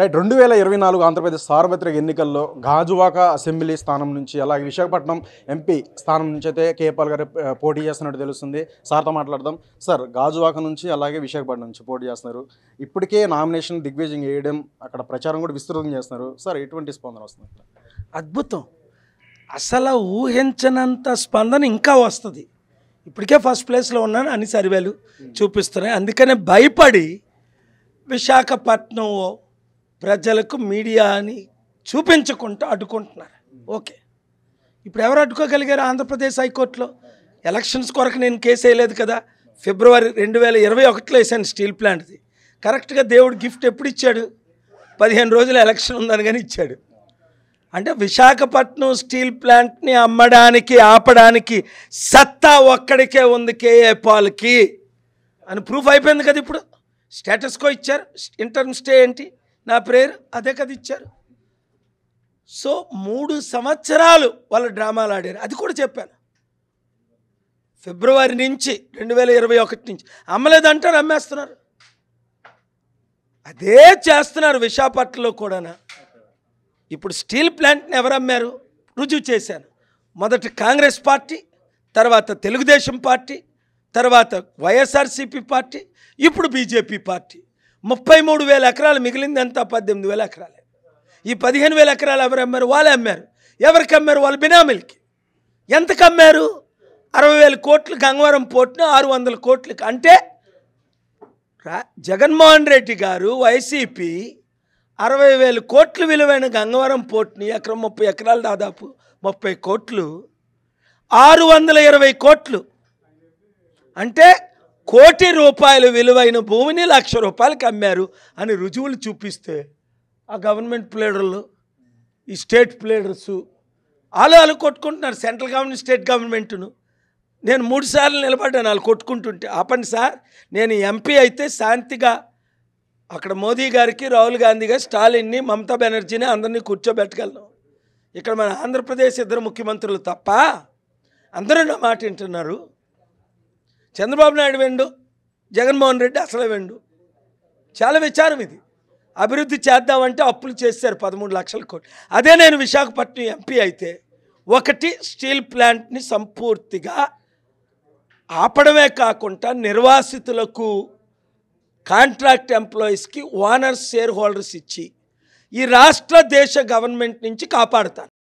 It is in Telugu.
రైట్ రెండు వేల ఇరవై నాలుగు ఆంధ్రప్రదేశ్ సార్వత్రిక ఎన్నికల్లో గాజువాక అసెంబ్లీ స్థానం నుంచి అలాగే విశాఖపట్నం ఎంపీ స్థానం నుంచి అయితే కేపాల్ గారు పోటీ చేస్తున్నట్టు తెలుస్తుంది సార్తో మాట్లాడదాం సార్ గాజువాక నుంచి అలాగే విశాఖపట్నం నుంచి పోటీ చేస్తున్నారు ఇప్పటికే నామినేషన్ దిగ్విజయం వేయడం అక్కడ ప్రచారం కూడా విస్తృతం చేస్తున్నారు సార్ ఎటువంటి స్పందన వస్తుంది అద్భుతం అసలు ఊహించనంత స్పందన ఇంకా వస్తుంది ఇప్పటికే ఫస్ట్ ప్లేస్లో ఉన్నాను అన్ని సర్వేలు చూపిస్తున్నాయి అందుకనే భయపడి విశాఖపట్నం ప్రజలకు మీడియాని చూపించకుండా అడ్డుకుంటున్నారు ఓకే ఇప్పుడు ఎవరు అడ్డుకోగలిగారు ఆంధ్రప్రదేశ్ హైకోర్టులో ఎలక్షన్స్ కొరకు నేను కేసు వేయలేదు కదా ఫిబ్రవరి రెండు వేల ఇరవై ఒకటిలో వేసాను స్టీల్ ప్లాంట్ది కరెక్ట్గా దేవుడు గిఫ్ట్ ఎప్పుడు ఇచ్చాడు పదిహేను రోజుల ఎలక్షన్ ఉందని కానీ ఇచ్చాడు అంటే విశాఖపట్నం స్టీల్ ప్లాంట్ని అమ్మడానికి ఆపడానికి సత్తా ఒక్కడికే ఉంది కేఏ పాల్కి అని ప్రూఫ్ అయిపోయింది కదా ఇప్పుడు స్టేటస్కో ఇచ్చారు ఇంటర్మ్ స్టే ఏంటి నా ప్రేయర్ అదే కదా ఇచ్చారు సో మూడు సంవత్సరాలు వాళ్ళు డ్రామాలు ఆడారు అది కూడా చెప్పాను ఫిబ్రవరి నుంచి రెండు వేల ఇరవై ఒకటి నుంచి అమ్మలేదంటారు అమ్మేస్తున్నారు అదే చేస్తున్నారు విశాఖపట్నంలో కూడానా ఇప్పుడు స్టీల్ ప్లాంట్ని ఎవరు అమ్మారు రుజువు చేశాను మొదటి కాంగ్రెస్ పార్టీ తర్వాత తెలుగుదేశం పార్టీ తర్వాత వైఎస్ఆర్సీపీ పార్టీ ఇప్పుడు బీజేపీ పార్టీ ముప్పై మూడు వేల ఎకరాలు మిగిలింది ఎంత పద్దెనిమిది వేల ఎకరాలే ఈ పదిహేను వేల ఎకరాలు ఎవరు అమ్మారు వాళ్ళే అమ్మారు ఎవరికి అమ్మారు వాళ్ళు బినామీలకి ఎంతకు అమ్మారు అరవై వేల కోట్లు గంగవరం పోర్టును ఆరు వందల కోట్లకి అంటే జగన్మోహన్ రెడ్డి గారు వైసీపీ అరవై వేల కోట్లు విలువైన గంగవరం పోర్టుని ఎకరం ముప్పై ఎకరాలు దాదాపు ముప్పై కోట్లు ఆరు వందల ఇరవై కోట్లు అంటే కోటి రూపాయలు విలువైన భూమిని లక్ష రూపాయలకి అమ్మారు అని రుజువులు చూపిస్తే ఆ గవర్నమెంట్ ప్లేడర్లు ఈ స్టేట్ ప్లేడర్సు వాళ్ళు వాళ్ళు కొట్టుకుంటున్నారు సెంట్రల్ గవర్నమెంట్ స్టేట్ గవర్నమెంట్ను నేను మూడు సార్లు నిలబడ్డాను వాళ్ళు కొట్టుకుంటుంటే ఆపండి సార్ నేను ఎంపీ అయితే శాంతిగా అక్కడ మోదీ గారికి రాహుల్ గాంధీ గారు స్టాలిన్ని మమతా బెనర్జీని అందరినీ కూర్చోబెట్టగలను ఇక్కడ మన ఆంధ్రప్రదేశ్ ఇద్దరు ముఖ్యమంత్రులు తప్ప అందరూ నా మాట వింటున్నారు చంద్రబాబు నాయుడు వెండు జగన్మోహన్ రెడ్డి అసలు వెండు చాలా విచారం ఇది అభివృద్ధి చేద్దామంటే అప్పులు చేశారు పదమూడు లక్షల కోట్లు అదే నేను విశాఖపట్నం ఎంపీ అయితే ఒకటి స్టీల్ ప్లాంట్ని సంపూర్తిగా ఆపడమే కాకుండా నిర్వాసితులకు కాంట్రాక్ట్ ఎంప్లాయీస్కి ఓనర్స్ షేర్ హోల్డర్స్ ఇచ్చి ఈ రాష్ట్ర దేశ గవర్నమెంట్ నుంచి కాపాడుతాను